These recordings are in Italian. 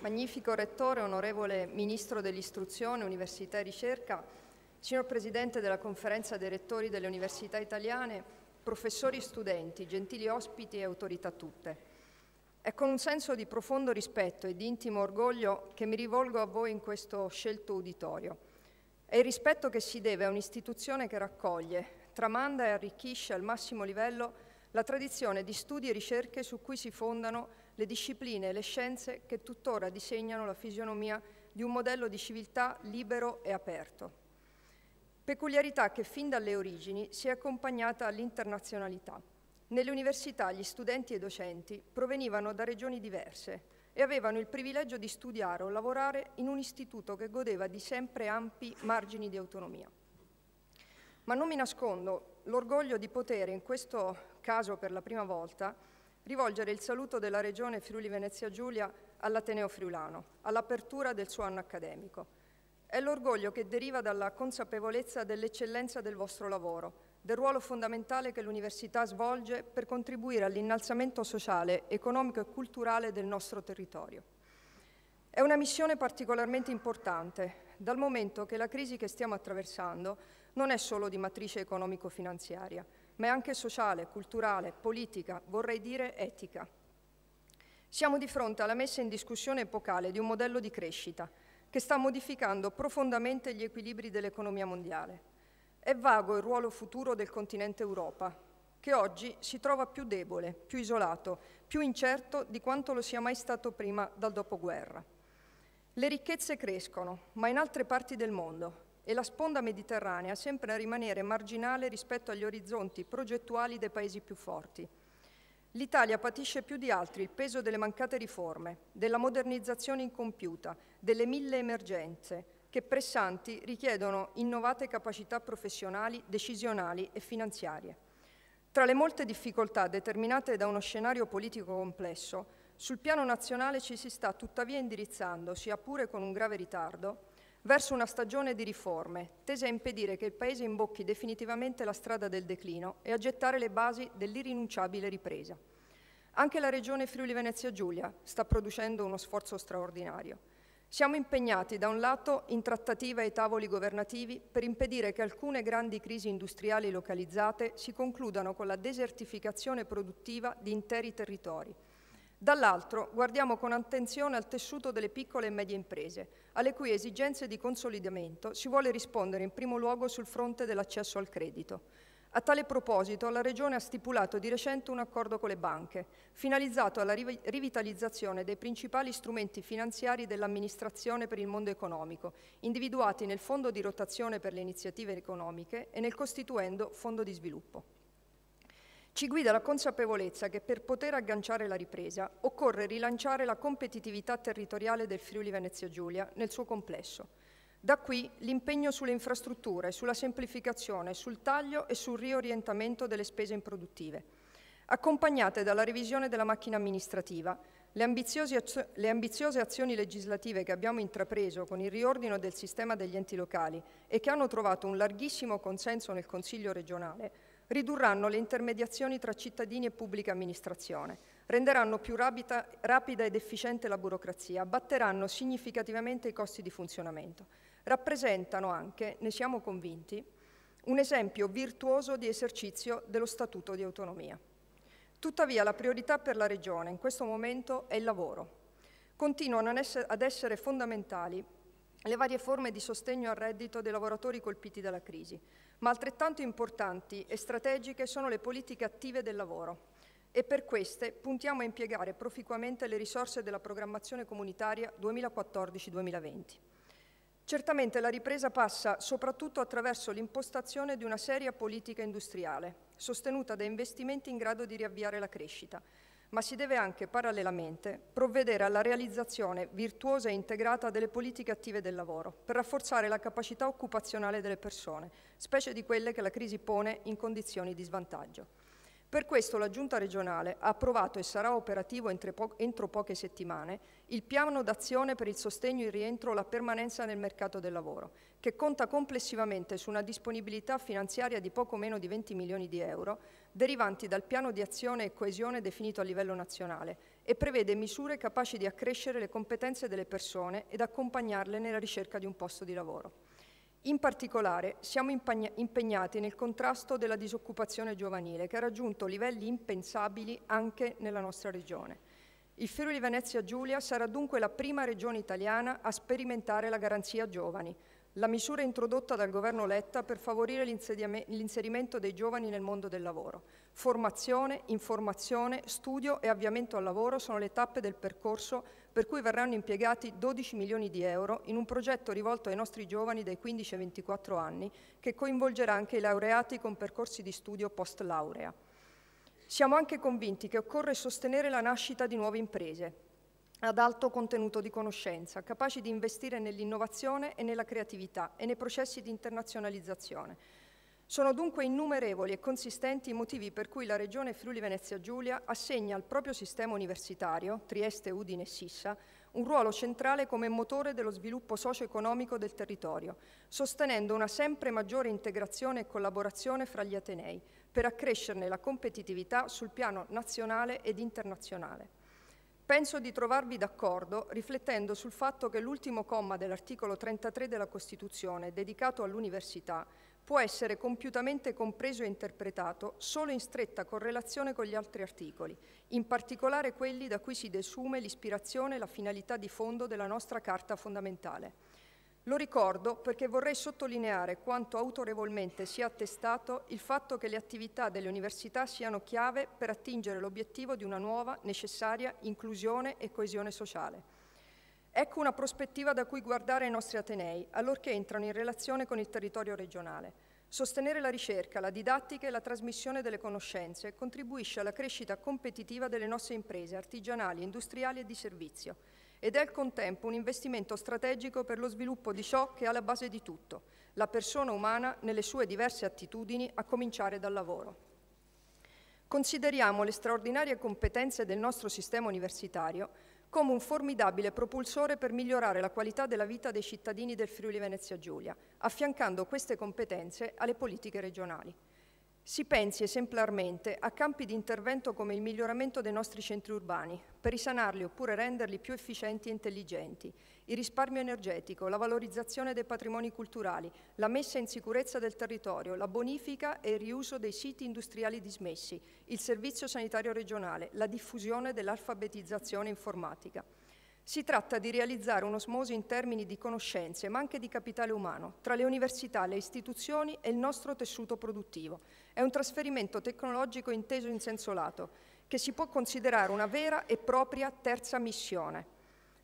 Magnifico Rettore, onorevole Ministro dell'Istruzione, Università e Ricerca, signor Presidente della Conferenza dei Rettori delle Università Italiane, professori e studenti, gentili ospiti e autorità tutte. È con un senso di profondo rispetto e di intimo orgoglio che mi rivolgo a voi in questo scelto uditorio. È il rispetto che si deve a un'istituzione che raccoglie, tramanda e arricchisce al massimo livello la tradizione di studi e ricerche su cui si fondano le discipline e le scienze che tuttora disegnano la fisionomia di un modello di civiltà libero e aperto. Peculiarità che fin dalle origini si è accompagnata all'internazionalità. Nelle università gli studenti e i docenti provenivano da regioni diverse e avevano il privilegio di studiare o lavorare in un istituto che godeva di sempre ampi margini di autonomia. Ma non mi nascondo l'orgoglio di poter, in questo caso per la prima volta, rivolgere il saluto della Regione Friuli Venezia Giulia all'Ateneo Friulano, all'apertura del suo anno accademico. È l'orgoglio che deriva dalla consapevolezza dell'eccellenza del vostro lavoro, del ruolo fondamentale che l'Università svolge per contribuire all'innalzamento sociale, economico e culturale del nostro territorio. È una missione particolarmente importante, dal momento che la crisi che stiamo attraversando non è solo di matrice economico-finanziaria, ma è anche sociale, culturale, politica, vorrei dire etica. Siamo di fronte alla messa in discussione epocale di un modello di crescita che sta modificando profondamente gli equilibri dell'economia mondiale. È vago il ruolo futuro del continente Europa, che oggi si trova più debole, più isolato, più incerto di quanto lo sia mai stato prima dal dopoguerra. Le ricchezze crescono, ma in altre parti del mondo e la sponda mediterranea sempre a rimanere marginale rispetto agli orizzonti progettuali dei paesi più forti. L'Italia patisce più di altri il peso delle mancate riforme, della modernizzazione incompiuta, delle mille emergenze, che pressanti richiedono innovate capacità professionali, decisionali e finanziarie. Tra le molte difficoltà determinate da uno scenario politico complesso, sul piano nazionale ci si sta tuttavia indirizzando, sia pure con un grave ritardo, verso una stagione di riforme, tese a impedire che il Paese imbocchi definitivamente la strada del declino e a gettare le basi dell'irrinunciabile ripresa. Anche la Regione Friuli Venezia Giulia sta producendo uno sforzo straordinario. Siamo impegnati da un lato in trattativa ai tavoli governativi per impedire che alcune grandi crisi industriali localizzate si concludano con la desertificazione produttiva di interi territori, Dall'altro guardiamo con attenzione al tessuto delle piccole e medie imprese, alle cui esigenze di consolidamento si vuole rispondere in primo luogo sul fronte dell'accesso al credito. A tale proposito la Regione ha stipulato di recente un accordo con le banche, finalizzato alla rivitalizzazione dei principali strumenti finanziari dell'amministrazione per il mondo economico, individuati nel Fondo di rotazione per le iniziative economiche e nel costituendo Fondo di sviluppo. Ci guida la consapevolezza che per poter agganciare la ripresa occorre rilanciare la competitività territoriale del Friuli Venezia Giulia nel suo complesso. Da qui l'impegno sulle infrastrutture, sulla semplificazione, sul taglio e sul riorientamento delle spese improduttive. Accompagnate dalla revisione della macchina amministrativa, le ambiziose, azioni legislative che abbiamo intrapreso con il riordino del sistema degli enti locali e che hanno trovato un larghissimo consenso nel Consiglio regionale ridurranno le intermediazioni tra cittadini e pubblica amministrazione, renderanno più rapida, rapida ed efficiente la burocrazia, abbatteranno significativamente i costi di funzionamento. Rappresentano anche, ne siamo convinti, un esempio virtuoso di esercizio dello Statuto di autonomia. Tuttavia la priorità per la Regione in questo momento è il lavoro. Continuano ad essere fondamentali le varie forme di sostegno al reddito dei lavoratori colpiti dalla crisi, ma altrettanto importanti e strategiche sono le politiche attive del lavoro e per queste puntiamo a impiegare proficuamente le risorse della programmazione comunitaria 2014-2020. Certamente la ripresa passa soprattutto attraverso l'impostazione di una seria politica industriale, sostenuta da investimenti in grado di riavviare la crescita, ma si deve anche parallelamente provvedere alla realizzazione virtuosa e integrata delle politiche attive del lavoro per rafforzare la capacità occupazionale delle persone, specie di quelle che la crisi pone in condizioni di svantaggio. Per questo la Giunta regionale ha approvato e sarà operativo entro poche settimane il piano d'azione per il sostegno, il rientro e la permanenza nel mercato del lavoro, che conta complessivamente su una disponibilità finanziaria di poco meno di 20 milioni di euro, derivanti dal piano di azione e coesione definito a livello nazionale, e prevede misure capaci di accrescere le competenze delle persone ed accompagnarle nella ricerca di un posto di lavoro. In particolare siamo impegnati nel contrasto della disoccupazione giovanile che ha raggiunto livelli impensabili anche nella nostra regione. Il Friuli Venezia Giulia sarà dunque la prima regione italiana a sperimentare la garanzia giovani, la misura introdotta dal governo Letta per favorire l'inserimento dei giovani nel mondo del lavoro. Formazione, informazione, studio e avviamento al lavoro sono le tappe del percorso per cui verranno impiegati 12 milioni di euro in un progetto rivolto ai nostri giovani dai 15 ai 24 anni che coinvolgerà anche i laureati con percorsi di studio post laurea. Siamo anche convinti che occorre sostenere la nascita di nuove imprese, ad alto contenuto di conoscenza, capaci di investire nell'innovazione e nella creatività e nei processi di internazionalizzazione. Sono dunque innumerevoli e consistenti i motivi per cui la Regione Friuli Venezia Giulia assegna al proprio sistema universitario, Trieste, Udine e Sissa, un ruolo centrale come motore dello sviluppo socio-economico del territorio, sostenendo una sempre maggiore integrazione e collaborazione fra gli Atenei, per accrescerne la competitività sul piano nazionale ed internazionale. Penso di trovarvi d'accordo riflettendo sul fatto che l'ultimo comma dell'articolo 33 della Costituzione, dedicato all'università, può essere compiutamente compreso e interpretato solo in stretta correlazione con gli altri articoli, in particolare quelli da cui si desume l'ispirazione e la finalità di fondo della nostra Carta fondamentale. Lo ricordo perché vorrei sottolineare quanto autorevolmente sia attestato il fatto che le attività delle università siano chiave per attingere l'obiettivo di una nuova, necessaria inclusione e coesione sociale. Ecco una prospettiva da cui guardare i nostri Atenei, allorché entrano in relazione con il territorio regionale. Sostenere la ricerca, la didattica e la trasmissione delle conoscenze contribuisce alla crescita competitiva delle nostre imprese artigianali, industriali e di servizio ed è al contempo un investimento strategico per lo sviluppo di ciò che è alla base di tutto, la persona umana nelle sue diverse attitudini, a cominciare dal lavoro. Consideriamo le straordinarie competenze del nostro sistema universitario come un formidabile propulsore per migliorare la qualità della vita dei cittadini del Friuli Venezia Giulia, affiancando queste competenze alle politiche regionali. Si pensi esemplarmente a campi di intervento come il miglioramento dei nostri centri urbani, per risanarli oppure renderli più efficienti e intelligenti, il risparmio energetico, la valorizzazione dei patrimoni culturali, la messa in sicurezza del territorio, la bonifica e il riuso dei siti industriali dismessi, il servizio sanitario regionale, la diffusione dell'alfabetizzazione informatica. Si tratta di realizzare un'osmosi in termini di conoscenze, ma anche di capitale umano, tra le università, le istituzioni e il nostro tessuto produttivo. È un trasferimento tecnologico inteso in senso lato, che si può considerare una vera e propria terza missione.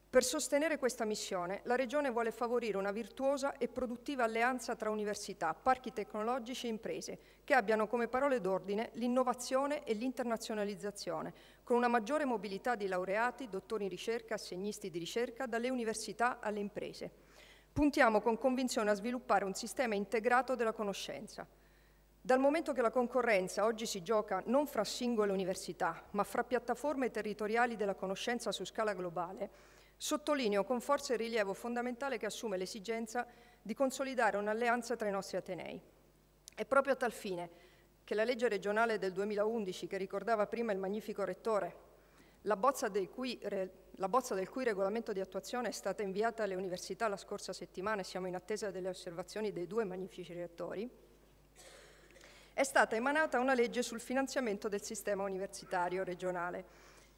Per sostenere questa missione, la Regione vuole favorire una virtuosa e produttiva alleanza tra università, parchi tecnologici e imprese, che abbiano come parole d'ordine l'innovazione e l'internazionalizzazione, con una maggiore mobilità di laureati, dottori in ricerca, assegnisti di ricerca, dalle università alle imprese. Puntiamo con convinzione a sviluppare un sistema integrato della conoscenza. Dal momento che la concorrenza oggi si gioca non fra singole università, ma fra piattaforme territoriali della conoscenza su scala globale, Sottolineo con forza il rilievo fondamentale che assume l'esigenza di consolidare un'alleanza tra i nostri Atenei. È proprio a tal fine che la legge regionale del 2011, che ricordava prima il magnifico Rettore, la bozza, cui, la bozza del cui regolamento di attuazione è stata inviata alle università la scorsa settimana e siamo in attesa delle osservazioni dei due magnifici rettori, è stata emanata una legge sul finanziamento del sistema universitario regionale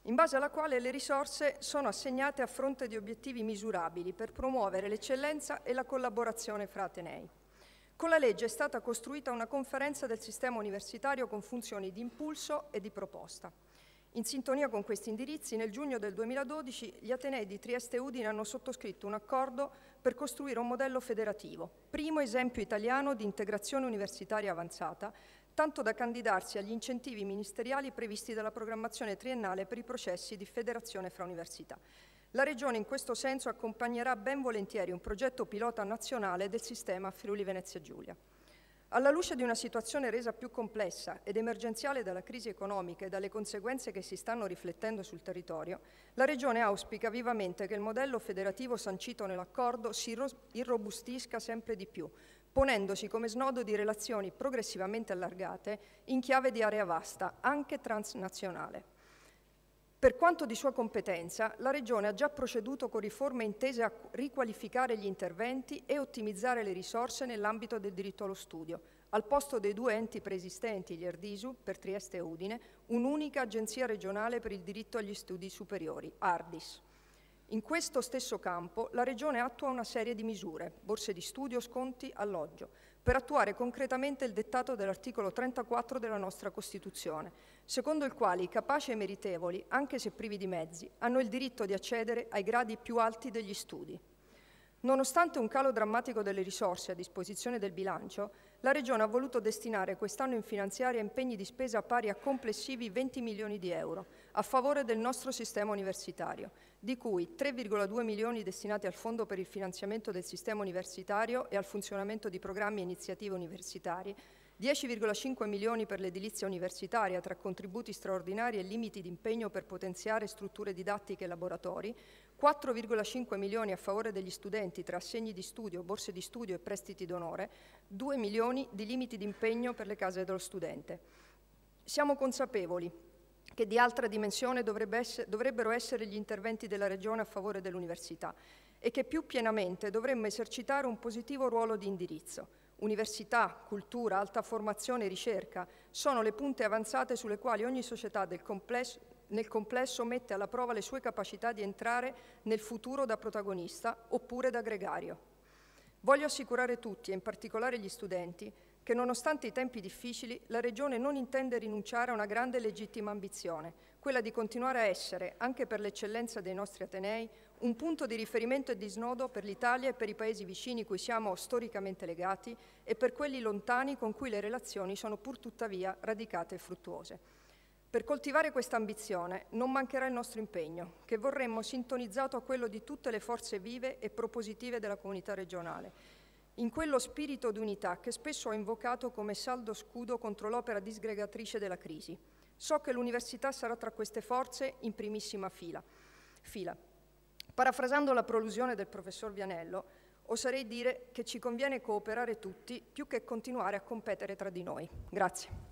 in base alla quale le risorse sono assegnate a fronte di obiettivi misurabili per promuovere l'eccellenza e la collaborazione fra Atenei. Con la legge è stata costruita una conferenza del sistema universitario con funzioni di impulso e di proposta. In sintonia con questi indirizzi, nel giugno del 2012 gli Atenei di Trieste e Udine hanno sottoscritto un accordo per costruire un modello federativo, primo esempio italiano di integrazione universitaria avanzata, tanto da candidarsi agli incentivi ministeriali previsti dalla programmazione triennale per i processi di federazione fra università. La Regione in questo senso accompagnerà ben volentieri un progetto pilota nazionale del sistema Friuli Venezia Giulia. Alla luce di una situazione resa più complessa ed emergenziale dalla crisi economica e dalle conseguenze che si stanno riflettendo sul territorio, la Regione auspica vivamente che il modello federativo sancito nell'accordo si irrobustisca sempre di più, ponendosi come snodo di relazioni progressivamente allargate in chiave di area vasta, anche transnazionale. Per quanto di sua competenza, la Regione ha già proceduto con riforme intese a riqualificare gli interventi e ottimizzare le risorse nell'ambito del diritto allo studio. Al posto dei due enti preesistenti, gli Ardisu, per Trieste e Udine, un'unica agenzia regionale per il diritto agli studi superiori, Ardis. In questo stesso campo la Regione attua una serie di misure, borse di studio, sconti, alloggio, per attuare concretamente il dettato dell'articolo 34 della nostra Costituzione, secondo il quale i capaci e meritevoli, anche se privi di mezzi, hanno il diritto di accedere ai gradi più alti degli studi. Nonostante un calo drammatico delle risorse a disposizione del bilancio, la Regione ha voluto destinare quest'anno in finanziaria impegni di spesa pari a complessivi 20 milioni di euro a favore del nostro sistema universitario, di cui 3,2 milioni destinati al Fondo per il finanziamento del sistema universitario e al funzionamento di programmi e iniziative universitarie, 10,5 milioni per l'edilizia universitaria tra contributi straordinari e limiti di impegno per potenziare strutture didattiche e laboratori, 4,5 milioni a favore degli studenti tra assegni di studio, borse di studio e prestiti d'onore, 2 milioni di limiti di impegno per le case dello studente. Siamo consapevoli che di altra dimensione dovrebbe essere, dovrebbero essere gli interventi della Regione a favore dell'università e che più pienamente dovremmo esercitare un positivo ruolo di indirizzo. Università, cultura, alta formazione e ricerca sono le punte avanzate sulle quali ogni società del complesso, nel complesso mette alla prova le sue capacità di entrare nel futuro da protagonista oppure da gregario. Voglio assicurare tutti, e in particolare gli studenti, che nonostante i tempi difficili, la Regione non intende rinunciare a una grande e legittima ambizione, quella di continuare a essere, anche per l'eccellenza dei nostri Atenei, un punto di riferimento e di snodo per l'Italia e per i paesi vicini cui siamo storicamente legati e per quelli lontani con cui le relazioni sono pur tuttavia radicate e fruttuose. Per coltivare questa ambizione non mancherà il nostro impegno, che vorremmo sintonizzato a quello di tutte le forze vive e propositive della comunità regionale, in quello spirito d'unità che spesso ho invocato come saldo scudo contro l'opera disgregatrice della crisi. So che l'università sarà tra queste forze in primissima fila. fila. Parafrasando la prolusione del professor Vianello, oserei dire che ci conviene cooperare tutti più che continuare a competere tra di noi. Grazie.